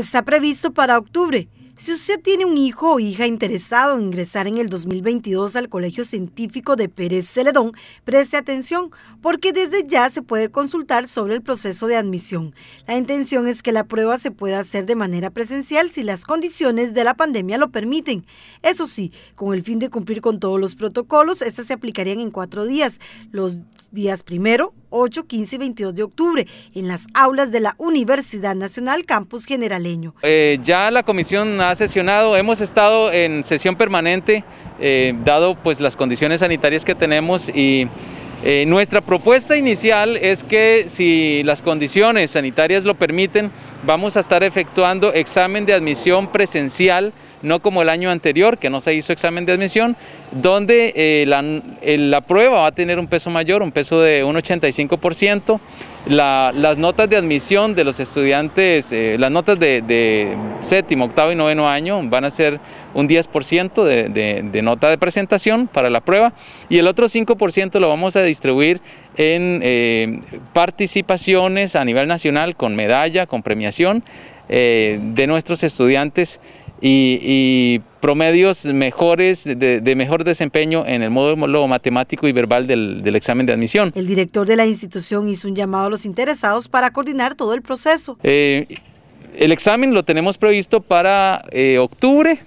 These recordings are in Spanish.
está previsto para octubre. Si usted tiene un hijo o hija interesado en ingresar en el 2022 al Colegio Científico de Pérez Celedón, preste atención, porque desde ya se puede consultar sobre el proceso de admisión. La intención es que la prueba se pueda hacer de manera presencial si las condiciones de la pandemia lo permiten. Eso sí, con el fin de cumplir con todos los protocolos, estas se aplicarían en cuatro días. Los días primero, 8, 15 y 22 de octubre en las aulas de la Universidad Nacional Campus Generaleño. Eh, ya la comisión ha sesionado, hemos estado en sesión permanente, eh, dado pues las condiciones sanitarias que tenemos y eh, nuestra propuesta inicial es que si las condiciones sanitarias lo permiten, vamos a estar efectuando examen de admisión presencial, no como el año anterior, que no se hizo examen de admisión, donde eh, eh, la, prueba va a tener un peso mayor, un peso de un 85%. La, las notas de admisión de los estudiantes, las notas de, séptimo, octavo y noveno año van a ser un 10% de, de nota de presentación para la prueba y el otro 5% lo vamos a distribuir en eh, participaciones a nivel nacional con medalla, con premiación eh, de nuestros estudiantes y, promedios mejores de, mejor desempeño en el módulo matemático y verbal del, examen de admisión. El director de la institución hizo un llamado a los interesados para coordinar todo el proceso. Eh, el examen lo tenemos previsto para octubre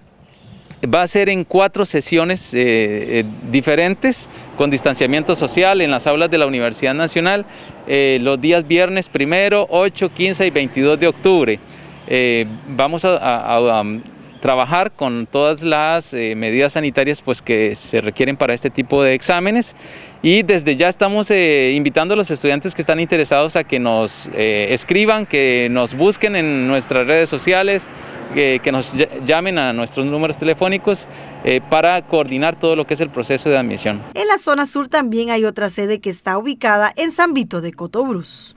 Va a ser en cuatro sesiones eh, eh, diferentes, con distanciamiento social en las aulas de la Universidad Nacional, eh, los días viernes primero, 8, 15 y 22 de octubre. vamos a, a, um, trabajar con todas las medidas sanitarias pues, que se requieren para este tipo de exámenes y desde ya estamos invitando a los estudiantes que están interesados a que nos escriban, que nos busquen en nuestras redes sociales, eh, que nos llamen a nuestros números telefónicos eh, para coordinar todo lo que es el proceso de admisión. En la zona sur también hay otra sede que está ubicada en San Vito de Cotobruz.